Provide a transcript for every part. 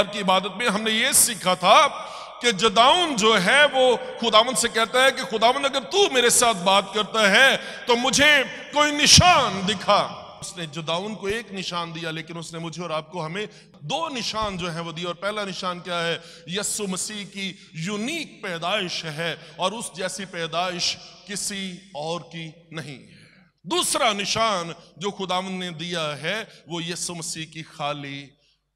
इतवार की इबादत में हमने ये सीखा था कि जदाउन जो है वो खुदावन से कहता है कि खुदावन अगर तू मेरे साथ बात करता है तो मुझे कोई निशान दिखा उसने जदाउन को एक निशान दिया लेकिन उसने मुझे और आपको हमें दो निशान जो है वो दिया और पहला निशान क्या है यस्सु मसीह की यूनिक पैदाइश है और उस जैसी पैदाइश किसी और की नहीं है दूसरा निशान जो खुदावन ने दिया है वो यस्सु मसीह की खाली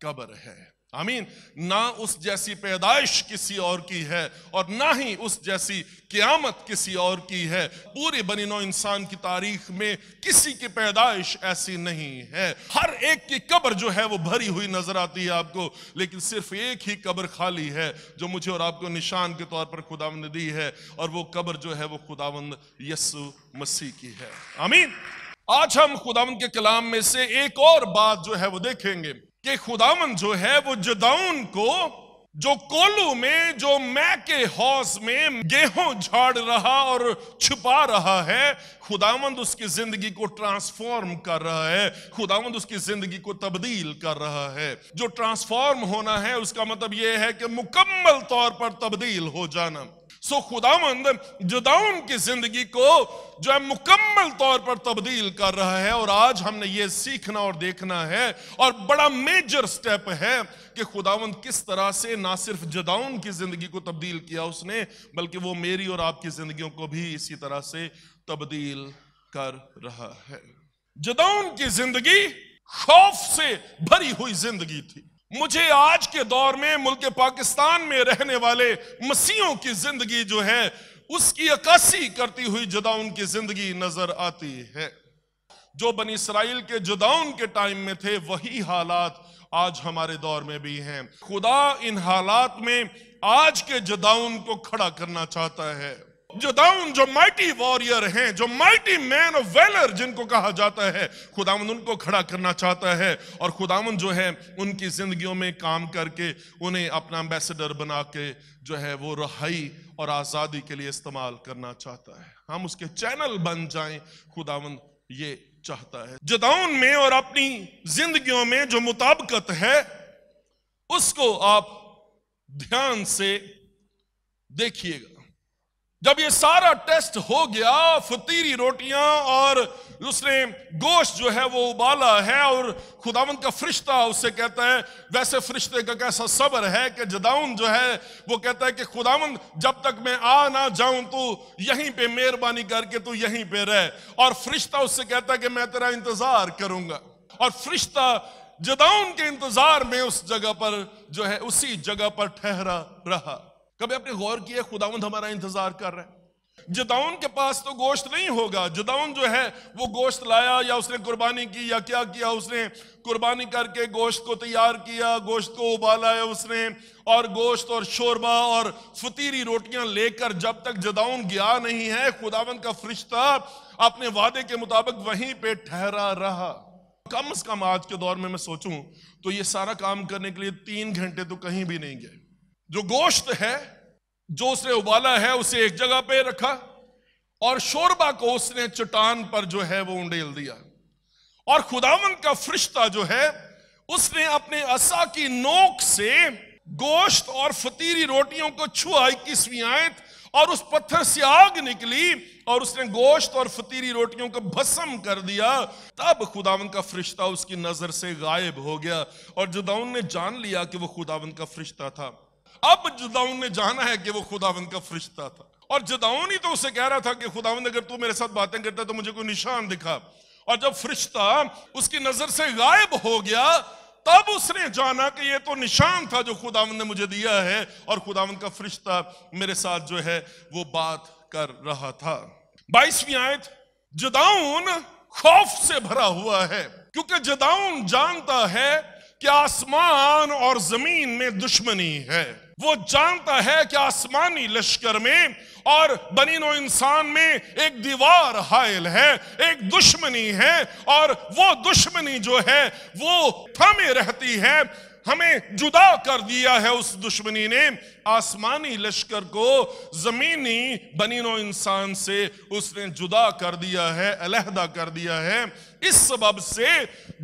कब्र है आमीन ना उस जैसी पैदाइश किसी और की है और ना ही उस जैसी क्यामत किसी और की है पूरे बनी नो इंसान की तारीख में किसी की पैदाइश ऐसी नहीं है हर एक की कब्र जो है वो भरी हुई नजर आती है आपको लेकिन सिर्फ एक ही कब्र खाली है जो मुझे और आपको निशान के तौर पर खुदावंद दी है और वो कब्र जो है वो खुदावंद यस्सु मसीह की है आमीन आज हम खुदावंद के कलाम में से एक और बात जो है वो देखेंगे कि खुदावन जो है वो जदाउन को जो कोलू में जो मैं के हौस में गेहूं झाड़ रहा और छुपा रहा है खुदावंद उसकी जिंदगी को ट्रांसफॉर्म कर रहा है खुदावंद उसकी जिंदगी को तब्दील कर रहा है जो ट्रांसफॉर्म होना है उसका मतलब यह है कि मुकम्मल तौर पर तब्दील हो जाना सो खुदावंद जुदाउन की जिंदगी को जो है मुकम्मल तौर पर तब्दील कर रहा है और आज हमने ये सीखना और देखना है और बड़ा मेजर स्टेप है कि खुदावंद किस तरह से ना सिर्फ जदाउन की जिंदगी को तब्दील किया उसने बल्कि वो मेरी और आपकी जिंदगियों को भी इसी तरह से तब्दील कर रहा है जदाउन की जिंदगी खौफ से भरी हुई जिंदगी थी मुझे आज के दौर में मुल्क पाकिस्तान में रहने वाले मसीहों की जिंदगी जो है उसकी अक्सी करती हुई जुदाउन की जिंदगी नजर आती है जो बनी इसराइल के जुदाउन के टाइम में थे वही हालात आज हमारे दौर में भी हैं खुदा इन हालात में आज के जुदाउन को खड़ा करना चाहता है दाउन जो माइटी वॉरियर हैं जो माइटी मैन ऑफ वेलर जिनको कहा जाता है खुदावन उनको खड़ा करना चाहता है और खुदावन जो है उनकी जिंदगियों में काम करके उन्हें अपना एम्बेसडर बना के जो है वो रहाई और आज़ादी के लिए इस्तेमाल करना चाहता है हम उसके चैनल बन जाए खुदावन ये चाहता है जदाउन में और अपनी जिंदगियों में जो मुताबकत है उसको आप ध्यान से देखिएगा जब ये सारा टेस्ट हो गया फतीरी रोटियां और उसने गोश्त जो है वो उबाला है और खुदावन का फरिश्ता उससे कहता है वैसे फरिश्ते का कैसा सब्र है कि जदाउन जो है वो कहता है कि खुदावन जब तक मैं आ ना जाऊं तू यहीं पे मेहरबानी करके तू यहीं पे रह और फरिश्ता उससे कहता है कि मैं तेरा इंतजार करूंगा और फरिश्ता जदाउन के इंतजार में उस जगह पर जो है उसी जगह पर ठहरा रहा कभी आपने गौर किया खुदावंद हमारा इंतजार कर रहा है जदाउन के पास तो गोश्त नहीं होगा जदाउन जो है वो गोश्त लाया या उसने कुर्बानी की या क्या किया उसने कुर्बानी करके गोश्त को तैयार किया गोश्त को उबाला है उसने और गोश्त और शोरबा और फतीरी रोटियां लेकर जब तक जदाउन गया नहीं है खुदावन का फरिश्ता अपने वादे के मुताबिक वहीं पे ठहरा रहा कम से कम आज के दौर में मैं सोचूं तो ये सारा काम करने के लिए तीन घंटे तो कहीं भी नहीं गए जो गोश्त है जो उसने उबाला है उसे एक जगह पे रखा और शोरबा को उसने चट्टान पर जो है वो उंडेल दिया और खुदावन का फरिश्ता जो है उसने अपने असा की नोक से गोश्त और फतीरी रोटियों को छुआ इक्कीसवीं आयत और उस पत्थर से आग निकली और उसने गोश्त और फतीरी रोटियों को भस्म कर दिया तब खुदावन का फरिश्ता उसकी नजर से गायब हो गया और जुदाउन ने जान लिया कि वो खुदावन का फरिश्ता था अब जुदाउन ने जाना है कि वो खुदावन का फरिश्ता था और जुदाउन ही तो उसे कह रहा था कि खुदावन अगर तू मेरे साथ बातें करता तो मुझे कोई निशान दिखा और जब फरिश्ता उसकी नजर से गायब हो गया तब उसने जाना कि ये तो निशान था जो खुदावन ने मुझे दिया है और खुदावन का फरिश्ता मेरे साथ जो है वो बात कर रहा था बाईसवीं आयत जदाऊन खौफ से भरा हुआ है क्योंकि जदाउन जानता है कि आसमान और जमीन में दुश्मनी है वो जानता है कि आसमानी लश्कर में और बनीनो इंसान में एक दीवार हायल है एक दुश्मनी है और वो दुश्मनी जो है वो थमे रहती है हमें जुदा कर दिया है उस दुश्मनी ने आसमानी लश्कर को जमीनी बनीनो इंसान से उसने जुदा कर दिया है अलहदा कर दिया है इस सबब से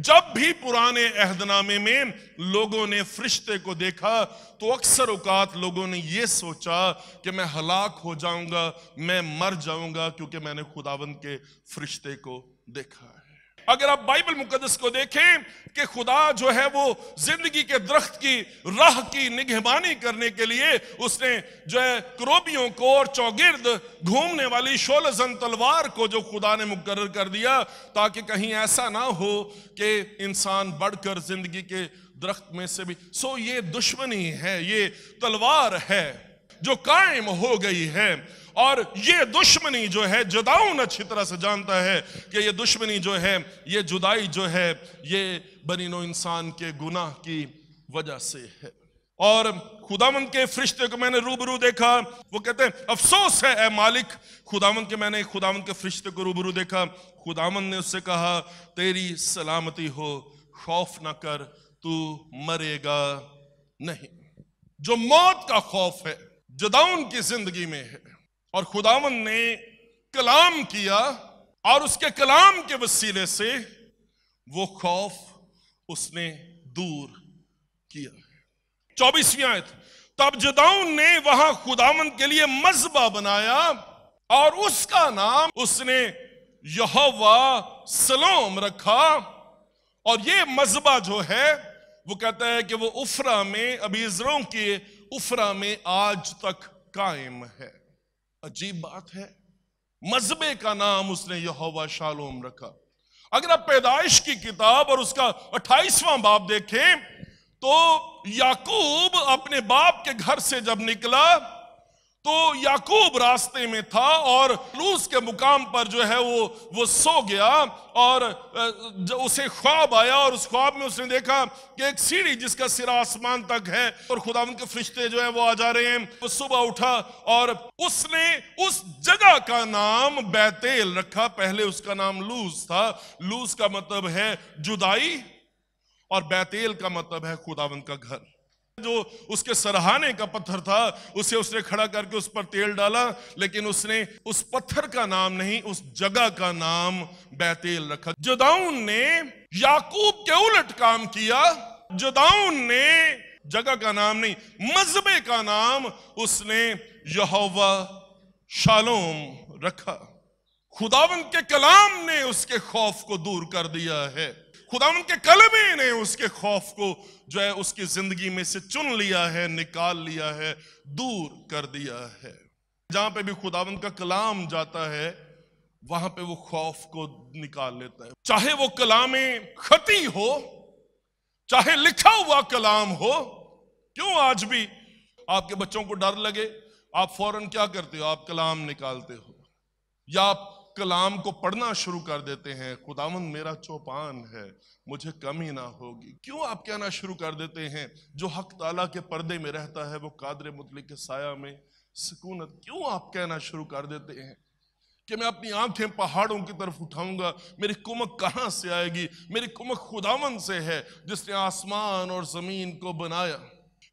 जब भी पुराने अहदनामे में लोगों ने फरिश्ते को देखा तो अक्सर औकात लोगों ने यह सोचा कि मैं हलाक हो जाऊंगा मैं मर जाऊंगा क्योंकि मैंने खुदावंद के फरिश्ते को देखा अगर आप बाइबल मुकदस को देखें कि खुदा जो है वो जिंदगी के दरख्त की राह की निगहबानी करने के लिए उसने जो है क्रोबियों को और चौगिर्द घूमने वाली शोलजन तलवार को जो खुदा ने मुकर कर दिया ताकि कहीं ऐसा ना हो कि इंसान बढ़कर जिंदगी के दरख्त में से भी सो ये दुश्मनी है ये तलवार है जो कायम हो गई है और ये दुश्मनी जो है जुदाऊन अच्छी तरह से जानता है कि ये दुश्मनी जो है ये जुदाई जो है ये नो इंसान के गुनाह की वजह से है और खुदावंत के फरिश्ते को मैंने रूबरू देखा वो कहते हैं अफसोस है ए मालिक खुदावंत के मैंने खुदावंत के फरिश्ते को रूबरू देखा खुदावंत ने उससे कहा तेरी सलामती हो खौफ ना कर तू मरेगा नहीं जो मौत का खौफ है जदाउन की जिंदगी में है और खुदावन ने कलाम किया और उसके कलाम के वसीले से वो खौफ उसने दूर किया चौबीसवीं आयत तब जदाउन ने वहां खुदावन के लिए मजबा बनाया और उसका नाम उसने यहोवा सलोम रखा और ये मजबा जो है वो कहता है कि वो उफरा में अभी इजरों के उफरा में आज तक कायम है अजीब बात है मजबे का नाम उसने यहोवा शालोम रखा अगर आप पैदाइश की किताब और उसका अट्ठाईसवां बाप देखें तो याकूब अपने बाप के घर से जब निकला तो याकूब रास्ते में था और लूस के मुकाम पर जो है वो वो सो गया और उसे ख्वाब आया और उस ख्वाब में उसने देखा कि एक सीढ़ी जिसका सिरा आसमान तक है और खुदा के फरिश्ते जो है वो आ जा रहे हैं वो सुबह उठा और उसने उस जगह का नाम बैतेल रखा पहले उसका नाम लूस था लूस का मतलब है जुदाई और बैतेल का मतलब है खुदावन का घर जो उसके सराहाने का पत्थर था उसे उसने खड़ा करके उस पर तेल डाला लेकिन उसने उस पत्थर का नाम नहीं उस जगह का नाम बैतेल रखा जदाउन ने याकूब के उलट काम किया जदाउन ने जगह का नाम नहीं मजबे का नाम उसने यहोवा शालोम रखा खुदावन के कलाम ने उसके खौफ को दूर कर दिया है खुदा उनके कलमे ने उसके खौफ को जो है उसकी जिंदगी में से चुन लिया है निकाल लिया है दूर कर दिया है जहां पे भी खुदावन का कलाम जाता है वहां पे वो खौफ को निकाल लेता है चाहे वो कलाम खती हो चाहे लिखा हुआ कलाम हो क्यों आज भी आपके बच्चों को डर लगे आप फौरन क्या करते हो आप कलाम निकालते हो या आप कलाम को पढ़ना शुरू कर देते हैं खुदावन मेरा चौपान है मुझे कमी ना होगी क्यों आप कहना शुरू कर देते हैं जो हक ताला के पर्दे में रहता है वो कादर मुतलिक के साया में सुकूनत क्यों आप कहना शुरू कर देते हैं कि मैं अपनी आंखें पहाड़ों की तरफ उठाऊंगा मेरी कुमक कहाँ से आएगी मेरी कुमक खुदावन से है जिसने आसमान और ज़मीन को बनाया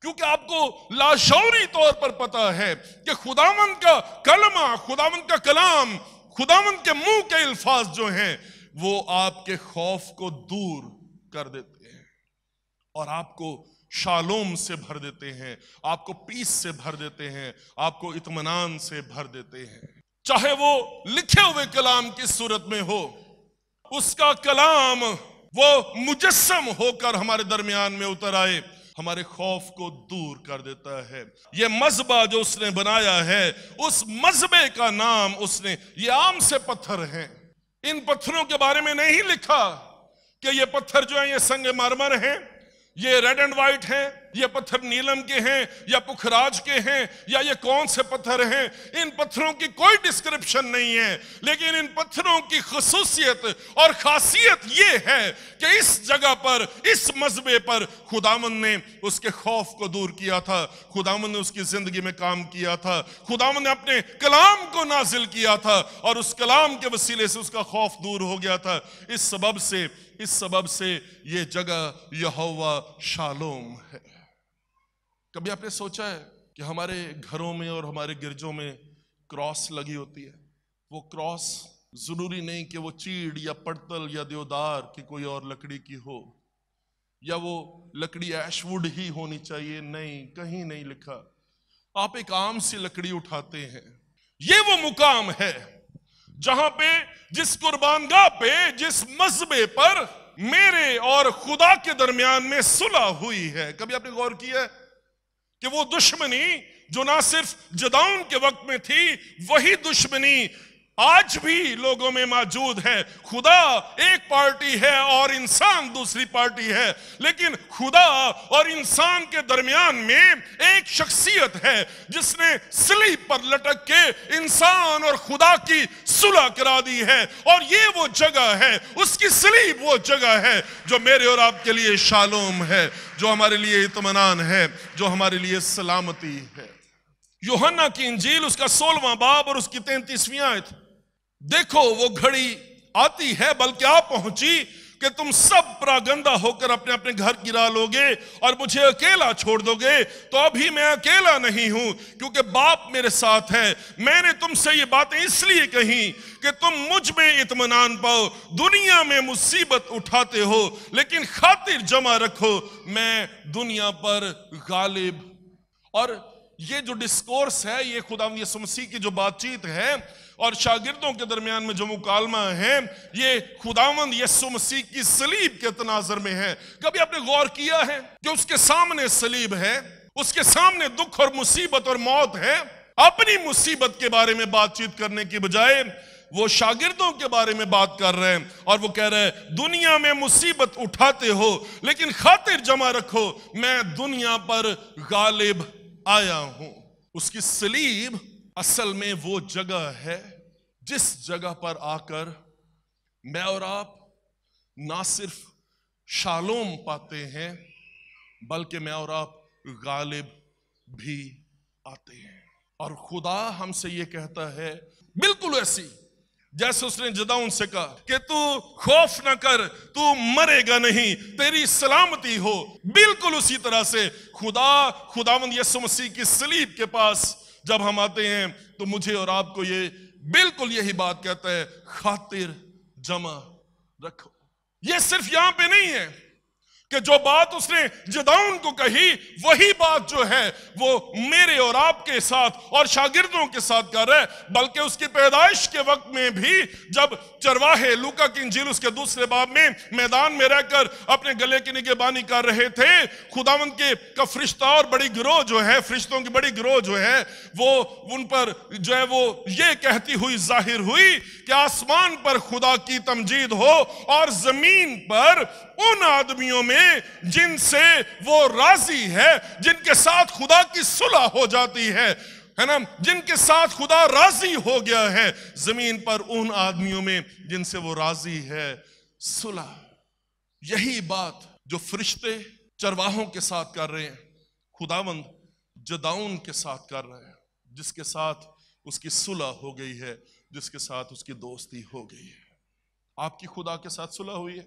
क्योंकि आपको लाशौरी तौर पर पता है कि खुदावन का कलमा खुदावन का कलाम खुदावन के मुंह के अल्फाज जो हैं वो आपके खौफ को दूर कर देते हैं और आपको शालोम से भर देते हैं आपको पीस से भर देते हैं आपको इतमान से भर देते हैं चाहे वो लिखे हुए कलाम की सूरत में हो उसका कलाम वो मुजस्म होकर हमारे दरमियान में उतर आए हमारे खौफ को दूर कर देता है यह मजबा जो उसने बनाया है उस मजबे का नाम उसने ये आम से पत्थर हैं इन पत्थरों के बारे में नहीं लिखा कि ये पत्थर जो है ये संग मारमर हैं ये रेड एंड व्हाइट हैं ये पत्थर नीलम के हैं या पुखराज के हैं या ये कौन से पत्थर हैं इन पत्थरों की कोई डिस्क्रिप्शन नहीं है लेकिन इन पत्थरों की खसूसियत और खासियत ये है कि इस जगह पर इस मजबे पर खुदामन ने उसके खौफ को दूर किया था खुदामन ने उसकी जिंदगी में काम किया था खुदामन ने अपने कलाम को नाजिल किया था और उस कलाम के वसीले से उसका खौफ दूर हो गया था इस सबब से इस सबब से ये जगह यहोवा शालोम है कभी आपने सोचा है कि हमारे घरों में और हमारे गिरजों में क्रॉस लगी होती है वो क्रॉस जरूरी नहीं कि वो चीड़ या पड़तल या देवदार की कोई और लकड़ी की हो या वो लकड़ी ऐशवुड ही होनी चाहिए नहीं कहीं नहीं लिखा आप एक आम सी लकड़ी उठाते हैं ये वो मुकाम है जहां पे जिस कुर्बानगा पे जिस मजबे पर मेरे और खुदा के दरमियान में सुलह हुई है कभी आपने गौर किया है कि वो दुश्मनी जो ना सिर्फ जदाउन के वक्त में थी वही दुश्मनी आज भी लोगों में मौजूद है खुदा एक पार्टी है और इंसान दूसरी पार्टी है लेकिन खुदा और इंसान के दरमियान में एक शख्सियत है जिसने स्लीप पर लटक के इंसान और खुदा की सुलह करा दी है और ये वो जगह है उसकी स्लीप वो जगह है जो मेरे और आपके लिए शालोम है जो हमारे लिए इतमान है जो हमारे लिए सलामती है योहन्ना की इंजील उसका सोलवा बाब और उसकी तैंतीसवीं आयत देखो वो घड़ी आती है बल्कि आप पहुंची कि तुम सब प्रागंदा होकर अपने अपने घर गिरा लोगे और मुझे अकेला छोड़ दोगे तो अभी मैं अकेला नहीं हूं क्योंकि बाप मेरे साथ है मैंने तुमसे ये बातें इसलिए कही कि तुम मुझ में इतमान पाओ दुनिया में मुसीबत उठाते हो लेकिन खातिर जमा रखो मैं दुनिया पर गालिब और ये जो डिस्कोर्स है ये खुदा मसीह की जो बातचीत है और शागिर्दों के दरमियान में जो मुकालमा है ये खुदावंद यसु मसीह की सलीब के तनाजर में है कभी आपने गौर किया है कि उसके सामने सलीब है उसके सामने दुख और मुसीबत और मौत है अपनी मुसीबत के बारे में बातचीत करने की बजाय वो शागिर्दों के बारे में बात कर रहे हैं और वो कह रहे हैं दुनिया में मुसीबत उठाते हो लेकिन खातिर जमा रखो मैं दुनिया पर गालिब आया हूं उसकी सलीब असल में वो जगह है जिस जगह पर आकर मैं और आप ना सिर्फ शालोम पाते हैं बल्कि मैं और आप गालिब भी आते हैं और खुदा हमसे ये कहता है बिल्कुल ऐसी जैसे उसने जदाउन से कहा कि तू खौफ ना कर तू मरेगा नहीं तेरी सलामती हो बिल्कुल उसी तरह से खुदा खुदावंद यसु मसीह की सलीब के पास जब हम आते हैं तो मुझे और आपको ये बिल्कुल यही बात कहता है खातिर जमा रखो ये सिर्फ यहां पे नहीं है कि जो बात उसने जदाउन को कही वही बात जो है वो मेरे और आपके साथ और शागिर्दों के साथ कर रहे बल्कि उसकी पैदाइश के वक्त में भी जब चरवाहे लूका की इंजील उसके दूसरे बाब में मैदान में रहकर अपने गले की निगेबानी कर रहे थे खुदावन के का फरिश्ता और बड़ी गिरोह जो है फरिश्तों की बड़ी गिरोह जो है वो उन पर जो है वो ये कहती हुई जाहिर हुई कि आसमान पर खुदा की तमजीद हो और जमीन पर उन आदमियों में जिनसे वो राजी है जिनके साथ खुदा की सुलह हो जाती है है ना जिनके साथ खुदा राजी हो गया है जमीन पर उन आदमियों में जिनसे वो राजी है सुलह यही बात जो फरिश्ते चरवाहों के साथ कर रहे हैं खुदावंद जदाउन के साथ कर रहे हैं जिसके साथ उसकी सुलह हो गई है जिसके साथ उसकी दोस्ती हो गई है आपकी खुदा के साथ सुलह हुई है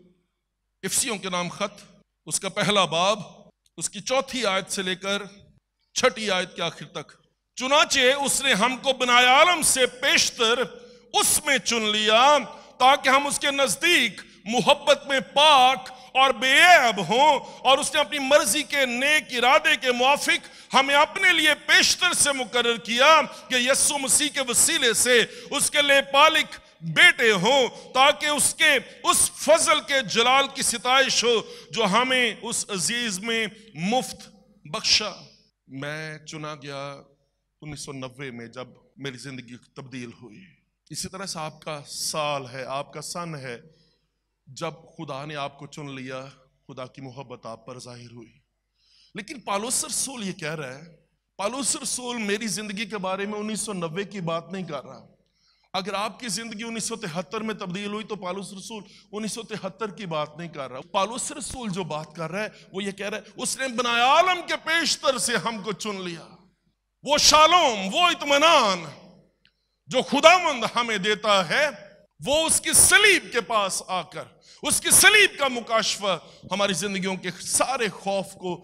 इफ्सियों के नाम खत उसका पहला बाब उसकी चौथी आयत से लेकर छठी आयत के आखिर तक चुनाचे उसने हमको बनायालम से पेशतर उसमें चुन लिया ताकि हम उसके नजदीक मोहब्बत में पाक और बेअब हों और उसने अपनी मर्जी के नेक इरादे के मुआफिक हमें अपने लिए पेशतर से मुकर किया कि यस्सु मसीह के वसीले से उसके लिए पालिक बेटे हों ताकि उसके उस फजल के जलाल की सितश हो जो हमें उस अजीज में मुफ्त बख्शा मैं चुना गया 1990 में जब मेरी ज़िंदगी तब्दील हुई इसी तरह से आपका साल है आपका सन है जब खुदा ने आपको चुन लिया खुदा की मोहब्बत आप पर जाहिर हुई लेकिन पालोसर सोल ये कह रहा है पालोसर सोल मेरी ज़िंदगी के बारे में 1990 की बात नहीं कर रहा अगर आपकी जिंदगी उन्नीस में तब्दील हुई तो पालूस रसूल उन्नीस की बात नहीं कर रहा पालूस रसूल जो बात कर रहा है वो ये कह रहा है उसने बनाए आलम के पेशतर से हमको चुन लिया वो शालोम वो इतमान जो खुदामंद हमें देता है वो उसकी सलीब के पास आकर उसकी सलीब का मुकाशफा हमारी जिंदगियों के सारे खौफ को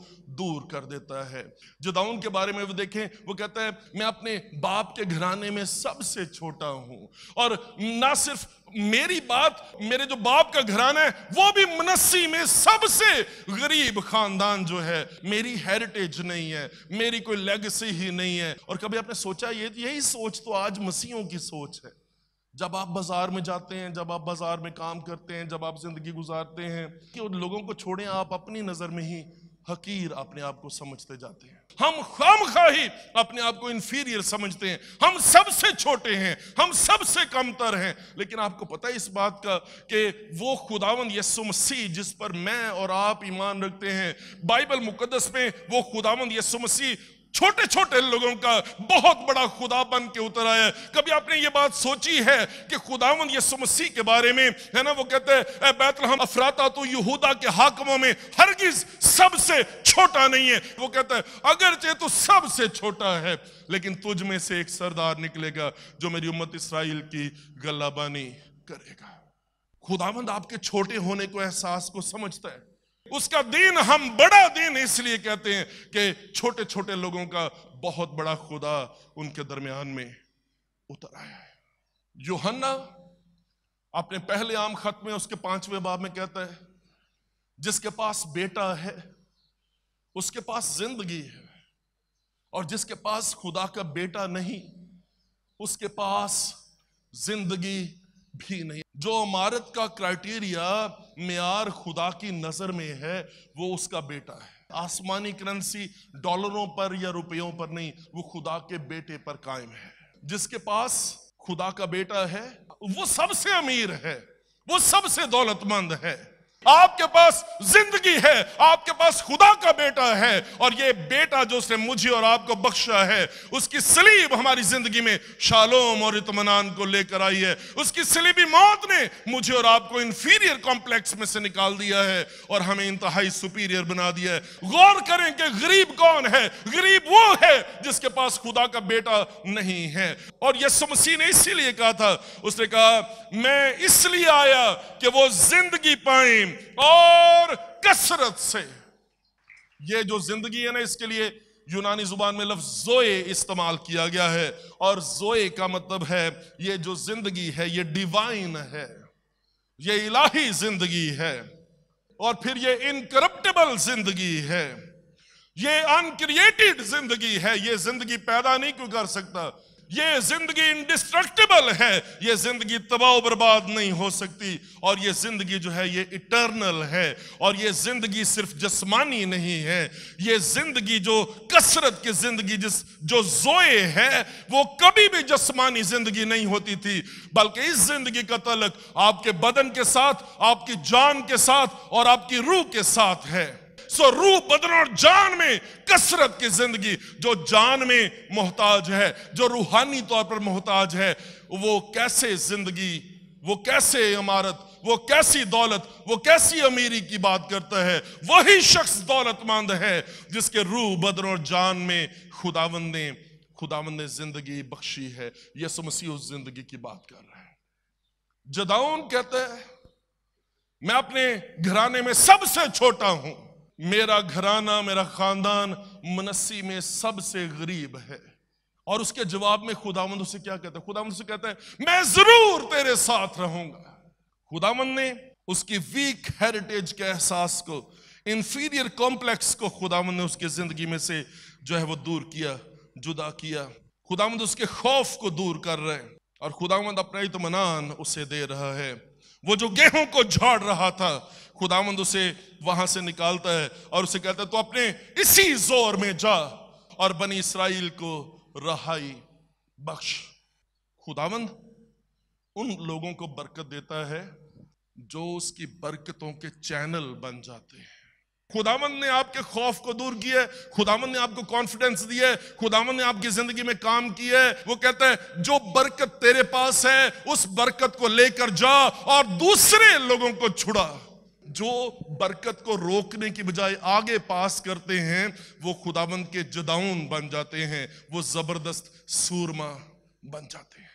दूर कर देता है जो के बारे में वो देखें वो कहता है मैं अपने बाप के घराने में सबसे छोटा हूं और ना सिर्फ मेरी बात मेरे जो बाप का घराना है वो भी मनस्सी में सबसे गरीब खानदान जो है मेरी हेरिटेज नहीं है मेरी कोई लेगेसी ही नहीं है और कभी आपने सोचा ये यही सोच तो आज मसीहों की सोच है जब आप बाजार में जाते हैं जब आप बाजार में काम करते हैं जब आप जिंदगी गुजारते हैं कि उन लोगों को छोड़ें आप अपनी नजर में ही हकीर अपने आप को समझते जाते हैं हम खाम खाही अपने आप को इन्फीरियर समझते हैं हम सबसे छोटे हैं हम सबसे कमतर हैं लेकिन आपको पता है इस बात का कि वो खुदावन यसु मसीह जिस पर मैं और आप ईमान रखते हैं बाइबल मुकदस में वो खुदावन यसु मसीह छोटे छोटे लोगों का बहुत बड़ा खुदा बन के उतर आया है कभी आपने ये बात सोची है कि खुदावन यीशु मसीह के बारे में है ना वो कहते हैं बैतलहम अफराता तो यहूदा के हाकमों में हरगिज सबसे छोटा नहीं है वो कहता है अगरचे तो सबसे छोटा है लेकिन तुझ में से एक सरदार निकलेगा जो मेरी उम्मत इसराइल की गलाबानी करेगा खुदावंद आपके छोटे होने को एहसास को समझता है उसका दिन हम बड़ा दिन इसलिए कहते हैं कि छोटे छोटे लोगों का बहुत बड़ा खुदा उनके दरमियान में उतर आया है योहन्ना अपने पहले आम खत में उसके पांचवें बाब में कहता है जिसके पास बेटा है उसके पास जिंदगी है और जिसके पास खुदा का बेटा नहीं उसके पास जिंदगी भी नहीं जो अमारत का क्राइटेरिया मैार खुदा की नज़र में है वो उसका बेटा है आसमानी करेंसी डॉलरों पर या रुपयों पर नहीं वो खुदा के बेटे पर कायम है जिसके पास खुदा का बेटा है वो सबसे अमीर है वो सबसे दौलतमंद है आपके पास जिंदगी है आपके पास खुदा का बेटा है और ये बेटा जो उसने मुझे और आपको बख्शा है उसकी सलीब हमारी जिंदगी में शालोम और इतमान को लेकर आई है उसकी सलीबी मौत ने मुझे और आपको इंफीरियर कॉम्प्लेक्स में से निकाल दिया है और हमें इंतहाई सुपीरियर बना दिया है गौर करें कि गरीब कौन है गरीब वो है जिसके पास खुदा का बेटा नहीं है और यह सुमसी ने इसीलिए कहा था उसने कहा मैं इसलिए आया कि वो जिंदगी पाए और कसरत से ये जो जिंदगी है ना इसके लिए यूनानी जुबान में लफ्ज जोए इस्तेमाल किया गया है और जोए का मतलब है ये जो जिंदगी है ये डिवाइन है ये इलाही जिंदगी है और फिर ये इनकरप्टेबल जिंदगी है ये अनक्रिएटेड जिंदगी है ये जिंदगी पैदा नहीं क्यों कर सकता ये जिंदगी इंडिस्ट्रक्टिबल है ये जिंदगी तबाह बर्बाद नहीं हो सकती और ये जिंदगी जो है ये इटर्नल है और ये जिंदगी सिर्फ जस्मानी नहीं है ये जिंदगी जो कसरत की जिंदगी जिस जो जोए है वो कभी भी जस्मानी जिंदगी नहीं होती थी बल्कि इस जिंदगी का तलक आपके बदन के साथ आपकी जान के साथ और आपकी रूह के साथ है सो रूह बदन और जान में कसरत की जिंदगी जो जान में मोहताज है जो रूहानी तौर पर मोहताज है वो कैसे जिंदगी वो कैसे इमारत वो कैसी दौलत वो कैसी अमीरी की बात करता है वही शख्स दौलतमंद है जिसके रूह बदन और जान में खुदावंद ने खुदावंद ने जिंदगी बख्शी है यसु मसीह उस जिंदगी की बात कर रहा है जदाउन कहते हैं मैं अपने घराने में सबसे छोटा हूं मेरा घराना मेरा खानदान मनसी में सबसे गरीब है और उसके जवाब में खुदामंद उसे क्या कहता है खुदामंद उसे कहता है मैं जरूर तेरे साथ रहूंगा खुदामंद ने उसकी वीक हेरिटेज के एहसास को इंफीरियर कॉम्प्लेक्स को खुदामंद ने उसकी जिंदगी में से जो है वो दूर किया जुदा किया खुदामंद उसके खौफ को दूर कर रहे हैं और खुदामंद अपना इतमान उसे दे रहा है वो जो गेहूं को झाड़ रहा था खुदामंद उसे वहां से निकालता है और उसे कहता है तो अपने इसी जोर में जा और बनी इसराइल को रहाई बख्श खुदामंद उन लोगों को बरकत देता है जो उसकी बरकतों के चैनल बन जाते हैं खुदावंद ने आपके खौफ को दूर किया है ने आपको कॉन्फिडेंस दिया है खुदामन ने आपकी जिंदगी में काम किया है वो कहता है जो बरकत तेरे पास है उस बरकत को लेकर जा और दूसरे लोगों को छुड़ा जो बरकत को रोकने की बजाय आगे पास करते हैं वो खुदाबंद के जदाउन बन जाते हैं वो जबरदस्त सूरमा बन जाते हैं